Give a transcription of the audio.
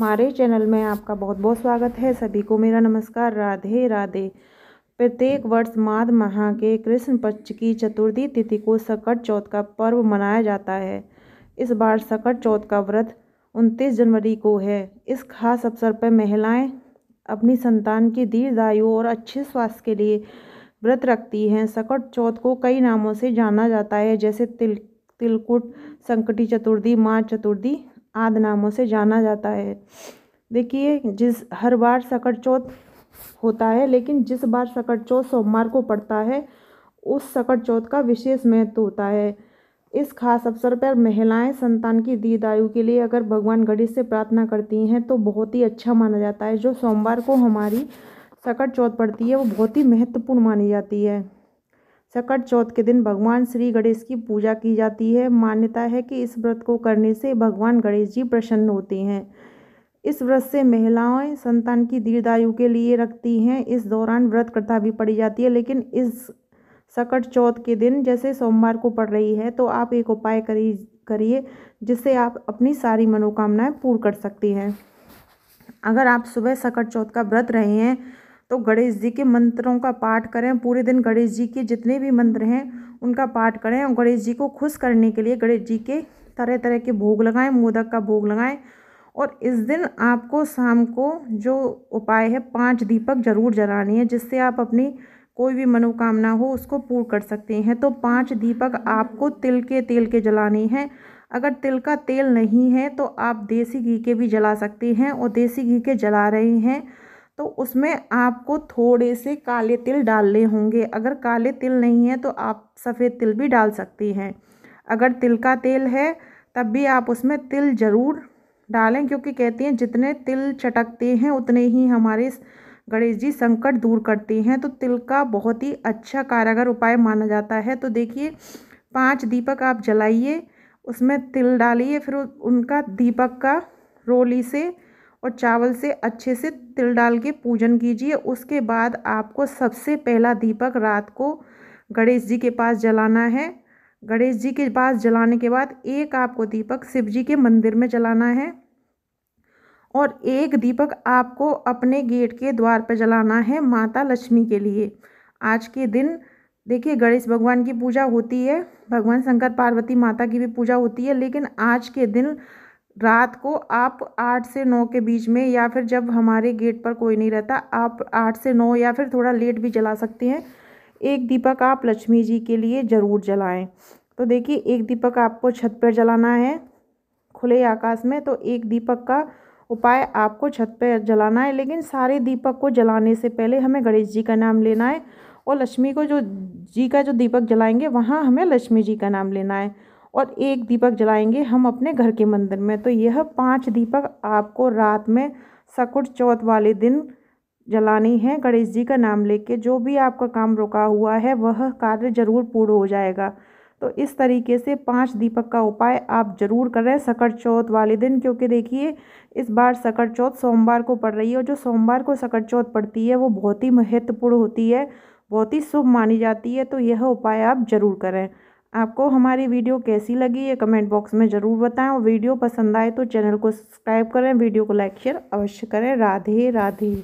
हमारे चैनल में आपका बहुत बहुत स्वागत है सभी को मेरा नमस्कार राधे राधे प्रत्येक वर्ष माध माह के कृष्ण पक्ष की चतुर्थी तिथि को सकट चौथ का पर्व मनाया जाता है इस बार सकट चौथ का व्रत 29 जनवरी को है इस खास अवसर पर महिलाएं अपनी संतान की दीर्घायु और अच्छे स्वास्थ्य के लिए व्रत रखती हैं सकट चौथ को कई नामों से जाना जाता है जैसे तिल तिलकुट संकटी चतुर्थी माँ चतुर्थी आदि नामों से जाना जाता है देखिए जिस हर बार सकट चौथ होता है लेकिन जिस बार सकट चौथ सोमवार को पड़ता है उस सकट चौथ का विशेष महत्व होता है इस खास अवसर पर महिलाएं संतान की दीर्घायु के लिए अगर भगवान गणेश से प्रार्थना करती हैं तो बहुत ही अच्छा माना जाता है जो सोमवार को हमारी सकट चौथ पड़ती है वो बहुत ही महत्वपूर्ण मानी जाती है सकट चौथ के दिन भगवान श्री गणेश की पूजा की जाती है मान्यता है कि इस व्रत को करने से भगवान गणेश जी प्रसन्न होते हैं इस व्रत से महिलाएं संतान की दीर्घायु के लिए रखती हैं इस दौरान व्रत कथा भी पड़ी जाती है लेकिन इस सकट चौथ के दिन जैसे सोमवार को पड़ रही है तो आप एक उपाय करी करिए जिससे आप अपनी सारी मनोकामनाएं पूर्ण कर सकती हैं अगर आप सुबह सकट चौथ का व्रत रहे हैं तो गणेश जी के मंत्रों का पाठ करें पूरे दिन गणेश जी के जितने भी मंत्र हैं उनका पाठ करें और गणेश जी को खुश करने के लिए गणेश जी के तरह तरह के भोग लगाएं मोदक का भोग लगाएं और इस दिन आपको शाम को जो उपाय है पांच दीपक जरूर जलानी है जिससे आप अपनी कोई भी मनोकामना हो उसको पूर्ण कर सकते हैं तो पांच दीपक आपको तिल के तेल के जलाने हैं अगर तिल का तेल नहीं है तो आप देसी घी के भी जला सकते हैं और देसी घी के जला रहे हैं तो उसमें आपको थोड़े से काले तिल डालने होंगे अगर काले तिल नहीं है तो आप सफ़ेद तिल भी डाल सकती हैं अगर तिल का तेल है तब भी आप उसमें तिल ज़रूर डालें क्योंकि कहती हैं जितने तिल चटकते हैं उतने ही हमारे गणेश जी संकट दूर करते हैं तो तिल का बहुत ही अच्छा कारगर उपाय माना जाता है तो देखिए पांच दीपक आप जलाइए उसमें तिल डालिए फिर उनका दीपक का रोली से और चावल से अच्छे से तिल डाल के पूजन कीजिए उसके बाद आपको सबसे पहला दीपक रात को गणेश जी के पास जलाना है गणेश जी के पास जलाने के बाद एक आपको दीपक शिव जी के मंदिर में जलाना है और एक दीपक आपको अपने गेट के द्वार पर जलाना है माता लक्ष्मी के लिए आज के दिन देखिए गणेश भगवान की पूजा होती है भगवान शंकर पार्वती माता की भी पूजा होती है लेकिन आज के दिन रात को आप आठ से नौ के बीच में या फिर जब हमारे गेट पर कोई नहीं रहता आप आठ से नौ या फिर थोड़ा लेट भी जला सकते हैं एक दीपक आप लक्ष्मी जी के लिए ज़रूर जलाएं तो देखिए एक दीपक आपको छत पर जलाना है खुले आकाश में तो एक दीपक का उपाय आपको छत पर जलाना है लेकिन सारे दीपक को जलाने से पहले हमें गणेश जी का नाम लेना है और लक्ष्मी को जो जी का जो दीपक जलाएंगे वहाँ हमें लक्ष्मी जी का नाम लेना है और एक दीपक जलाएंगे हम अपने घर के मंदिर में तो यह पांच दीपक आपको रात में सकुट चौथ वाले दिन जलानी है गणेश जी का नाम लेके जो भी आपका काम रुका हुआ है वह कार्य जरूर पूर्ण हो जाएगा तो इस तरीके से पांच दीपक का उपाय आप जरूर करें सकट चौथ वाले दिन क्योंकि देखिए इस बार सकट चौथ सोमवार को पड़ रही है और जो सोमवार को सकट चौथ पड़ती है वो बहुत ही महत्वपूर्ण होती है बहुत ही शुभ मानी जाती है तो यह उपाय आप जरूर करें आपको हमारी वीडियो कैसी लगी ये कमेंट बॉक्स में ज़रूर बताएं और वीडियो पसंद आए तो चैनल को सब्सक्राइब करें वीडियो को लाइक शेयर अवश्य करें राधे राधे